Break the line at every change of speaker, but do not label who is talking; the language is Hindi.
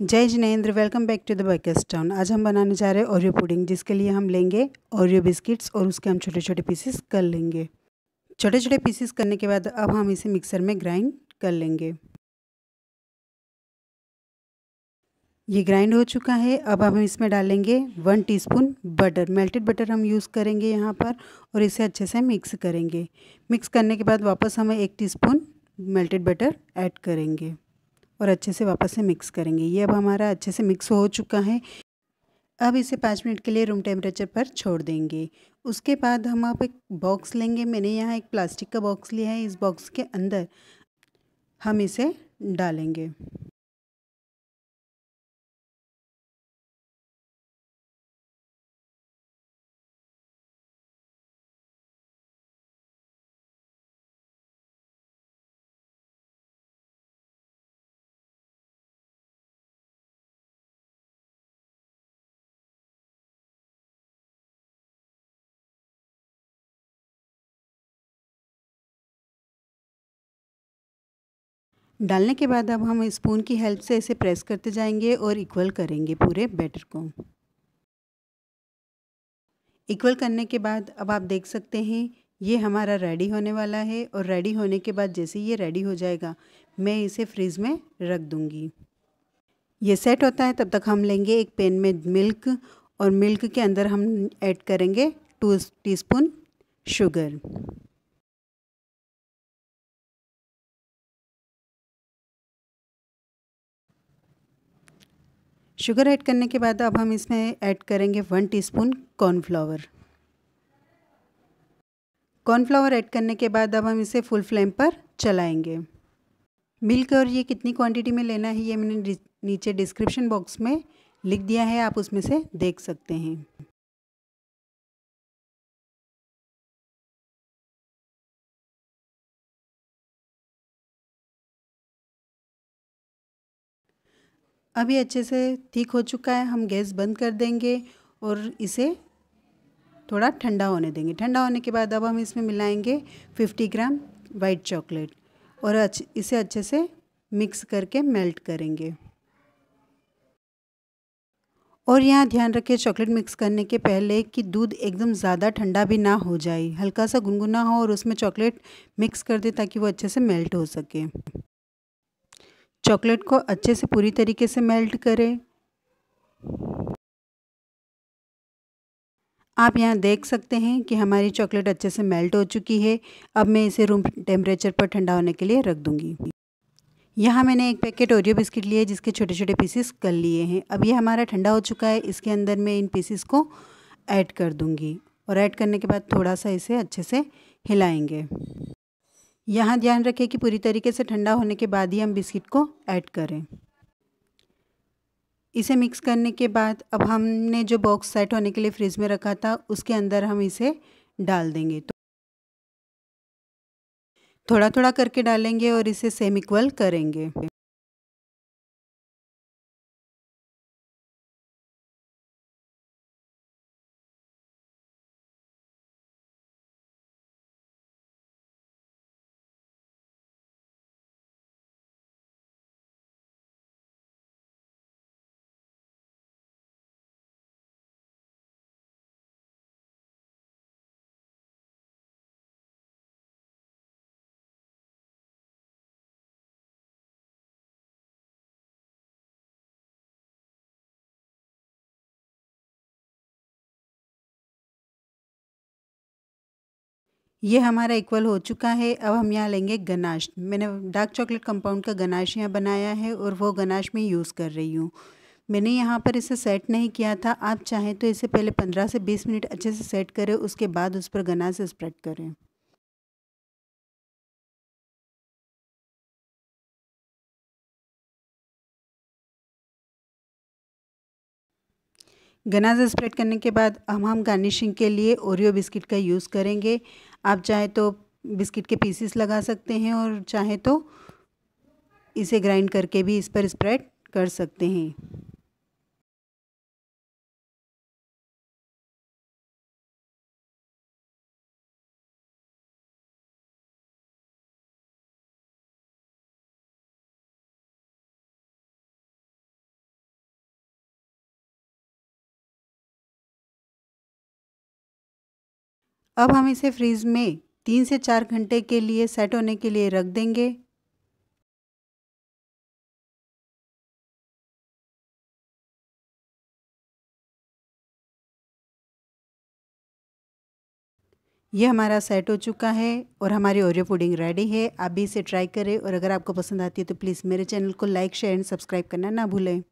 जय Jinendra welcome back to the bakers town आज हम बनाने जा रहे हैं ओरियो पुडिंग जिसके लिए हम लेंगे ओरियो बिस्किट्स और उसके हम छोटे छोटे पीसेस कर लेंगे छोटे छोटे पीसेस करने के बाद अब हम इसे मिक्सर में ग्राइंड कर लेंगे ये ग्राइंड हो चुका है अब हम इसमें डालेंगे one teaspoon butter melted butter हम यूज़ करेंगे यहाँ पर और इसे अच्छे से मिक्स करेंगे मिक्स करने के बाद वापस हम एक टीस्पून मेल्टेड बटर ऐड करेंगे और अच्छे से वापस से मिक्स करेंगे ये अब हमारा अच्छे से मिक्स हो चुका है अब इसे पाँच मिनट के लिए रूम टेम्परेचर पर छोड़ देंगे उसके बाद हम आप एक बॉक्स लेंगे मैंने यहाँ एक प्लास्टिक का बॉक्स लिया
है इस बॉक्स के अंदर हम इसे डालेंगे डालने के बाद अब हम स्पून की हेल्प से इसे
प्रेस करते जाएंगे और इक्वल करेंगे पूरे बैटर को इक्वल करने के बाद अब आप देख सकते हैं ये हमारा रेडी होने वाला है और रेडी होने के बाद जैसे ये रेडी हो जाएगा मैं इसे फ्रिज में रख दूँगी ये सेट होता है तब तक हम लेंगे एक पेन में मिल्क और मिल्क के अंदर हम
ऐड करेंगे two teaspoon sugar
sugar add करने के बाद अब हम इसमें ऐड करेंगे one teaspoon cornflour cornflour add करने के बाद अब हम इसे फुल फ्लेम पर चलाएंगे मिल्क और ये कितनी क्वांटिटी में लेना है ये मैंने
नीचे डिस्क्रिप्शन बॉक्स में लिख दिया है आप उसमें से देख सकते हैं
अभी अच्छे से ठीक हो चुका है हम गैस बंद कर देंगे और इसे थोड़ा ठंडा होने देंगे ठंडा होने के बाद अब हम इसमें मिलाएंगे 50 ग्राम वाइट चॉकलेट और इसे अच्छे से मिक्स करके मेल्ट करेंगे और यहाँ ध्यान रखें चॉकलेट मिक्स करने के पहले कि दूध एकदम ज़्यादा ठंडा भी ना हो जाए हल्का सा गुनगुना हो और उसमें चॉकलेट मिक्स कर दे ताकि वो अच्छे से मेल्ट हो सके चॉकलेट को अच्छे से पूरी तरीके से मेल्ट करें आप यहाँ देख सकते हैं कि हमारी चॉकलेट अच्छे से मेल्ट हो चुकी है अब मैं इसे रूम टेम्परेचर पर ठंडा होने के लिए रख दूँगी यहाँ मैंने एक पैकेट ओरियो बिस्किट लिए जिसके छोटे छोटे पीसेस कर लिए हैं अब ये हमारा ठंडा हो चुका है इसके अंदर मैं इन पीसेस को ऐड कर दूँगी और ऐड करने के बाद थोड़ा सा इसे अच्छे से हिलाएँगे यहाँ ध्यान रखें कि पूरी तरीके से ठंडा होने के बाद ही हम बिस्किट को ऐड करें इसे मिक्स करने के बाद अब हमने जो बॉक्स सेट होने के लिए फ्रिज में रखा था उसके अंदर हम इसे डाल देंगे तो
थोड़ा थोड़ा करके डालेंगे और इसे सेम इक्वल करेंगे ये हमारा इक्वल हो चुका है अब
हम यहाँ लेंगे गनाश मैंने डार्क चॉकलेट कंपाउंड का गनाश यहाँ बनाया है और वो गनाश मैं यूज़ कर रही हूँ मैंने यहाँ पर इसे सेट नहीं किया था आप चाहें तो इसे पहले पंद्रह से बीस
मिनट अच्छे से सेट करें उसके बाद उस पर गनाश स्प्रेड करें गनाजा स्प्रेड करने के बाद हम हम
गार्निशिंग के लिए ओरियो बिस्किट का यूज़ करेंगे आप चाहे तो बिस्किट के पीसीस लगा सकते हैं और चाहे तो इसे ग्राइंड करके भी इस पर स्प्रेड कर
सकते हैं अब हम इसे फ्रीज़ में तीन से चार घंटे के लिए सेट होने के लिए रख देंगे यह हमारा सेट हो चुका है और हमारी ओरियो पुडिंग
रेडी है आप भी इसे ट्राई करें और अगर आपको पसंद आती है तो प्लीज़ मेरे चैनल को लाइक शेयर एंड सब्सक्राइब करना ना भूलें